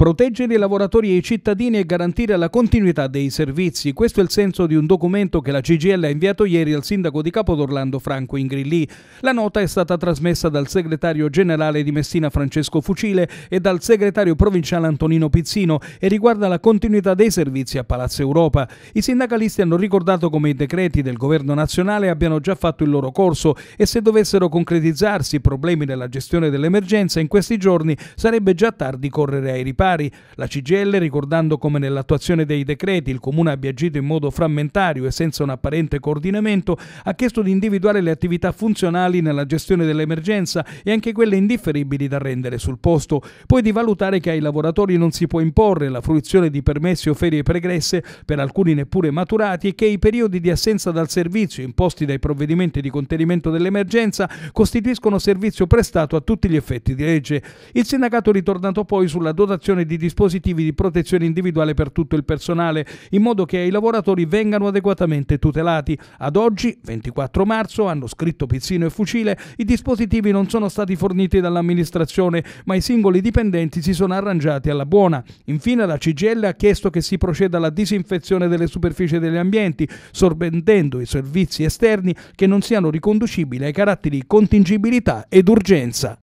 Proteggere i lavoratori e i cittadini e garantire la continuità dei servizi, questo è il senso di un documento che la CGL ha inviato ieri al sindaco di Capodorlando Franco Ingrillì. La nota è stata trasmessa dal segretario generale di Messina Francesco Fucile e dal segretario provinciale Antonino Pizzino e riguarda la continuità dei servizi a Palazzo Europa. I sindacalisti hanno ricordato come i decreti del governo nazionale abbiano già fatto il loro corso e se dovessero concretizzarsi problemi nella gestione dell'emergenza in questi giorni sarebbe già tardi correre ai ripari particolari la CGL ricordando come nell'attuazione dei decreti il Comune abbia agito in modo frammentario e senza un apparente coordinamento, ha chiesto di individuare le attività funzionali nella gestione dell'emergenza e anche quelle indifferibili da rendere sul posto, poi di valutare che ai lavoratori non si può imporre la fruizione di permessi o ferie pregresse, per alcuni neppure maturati, e che i periodi di assenza dal servizio imposti dai provvedimenti di contenimento dell'emergenza costituiscono servizio prestato a tutti gli effetti di legge. Il sindacato ritornato poi sulla dotazione l'introduzione di dispositivi di protezione individuale per tutto il personale, in modo che i lavoratori vengano adeguatamente tutelati. Ad oggi, 24 marzo, hanno scritto Pizzino e Fucile, i dispositivi non sono stati forniti dall'amministrazione, ma i singoli dipendenti si sono arrangiati alla buona. Infine la CGL ha chiesto che si proceda alla disinfezione delle superfici degli ambienti, sorbendendo i servizi esterni che non siano riconducibili ai caratteri di contingibilità ed urgenza.